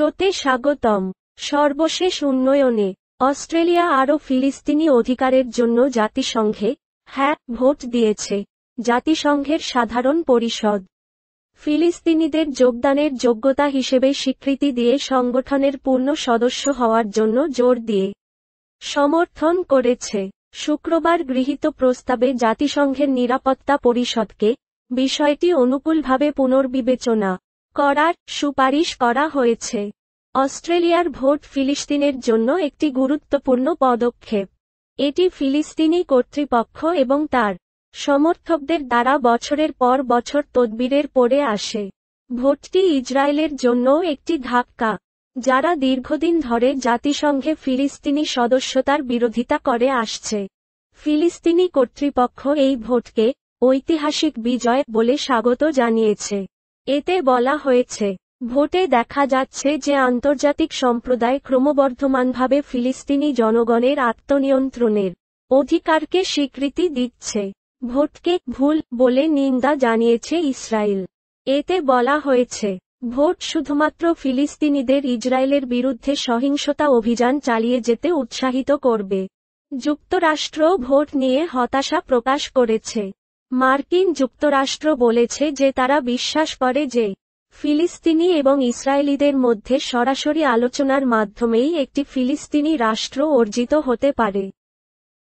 শোতে স্বাগতম সর্বশেষ উন্নয়নে অস্ট্রেলিয়া আরও ফিলিস্তিনি অধিকারের জন্য জাতিসংঘে হ্যাঁ ভোট দিয়েছে জাতিসংঘের সাধারণ পরিষদ ফিলিস্তিনিদের যোগদানের যোগ্যতা হিসেবে স্বীকৃতি দিয়ে সংগঠনের পূর্ণ সদস্য হওয়ার জন্য জোর দিয়ে সমর্থন করেছে শুক্রবার গৃহীত প্রস্তাবে জাতিসংঘের নিরাপত্তা পরিষদকে বিষয়টি অনুকূলভাবে পুনর্বিবেচনা করার সুপারিশ করা হয়েছে অস্ট্রেলিয়ার ভোট ফিলিস্তিনের জন্য একটি গুরুত্বপূর্ণ পদক্ষেপ এটি ফিলিস্তিনি কর্তৃপক্ষ এবং তার সমর্থকদের দ্বারা বছরের পর বছর তদবিরের পরে আসে ভোটটি ইসরায়েলের জন্য একটি ধাক্কা যারা দীর্ঘদিন ধরে জাতিসংঘে ফিলিস্তিনি সদস্যতার বিরোধিতা করে আসছে ফিলিস্তিনি কর্তৃপক্ষ এই ভোটকে ঐতিহাসিক বিজয় বলে স্বাগত জানিয়েছে এতে বলা হয়েছে ভোটে দেখা যাচ্ছে যে আন্তর্জাতিক সম্প্রদায় ক্রমবর্ধমানভাবে ফিলিস্তিনি জনগণের আত্মনিয়ন্ত্রণের অধিকারকে স্বীকৃতি দিচ্ছে ভোটকে ভুল বলে নিন্দা জানিয়েছে ইসরায়েল এতে বলা হয়েছে ভোট শুধুমাত্র ফিলিস্তিনিদের ইসরায়েলের বিরুদ্ধে সহিংসতা অভিযান চালিয়ে যেতে উৎসাহিত করবে যুক্তরাষ্ট্র ভোট নিয়ে হতাশা প্রকাশ করেছে মার্কিন যুক্তরাষ্ট্র বলেছে যে তারা বিশ্বাস করে যে ফিলিস্তিনি এবং ইসরায়েলিদের মধ্যে সরাসরি আলোচনার মাধ্যমেই একটি ফিলিস্তিনি রাষ্ট্র অর্জিত হতে পারে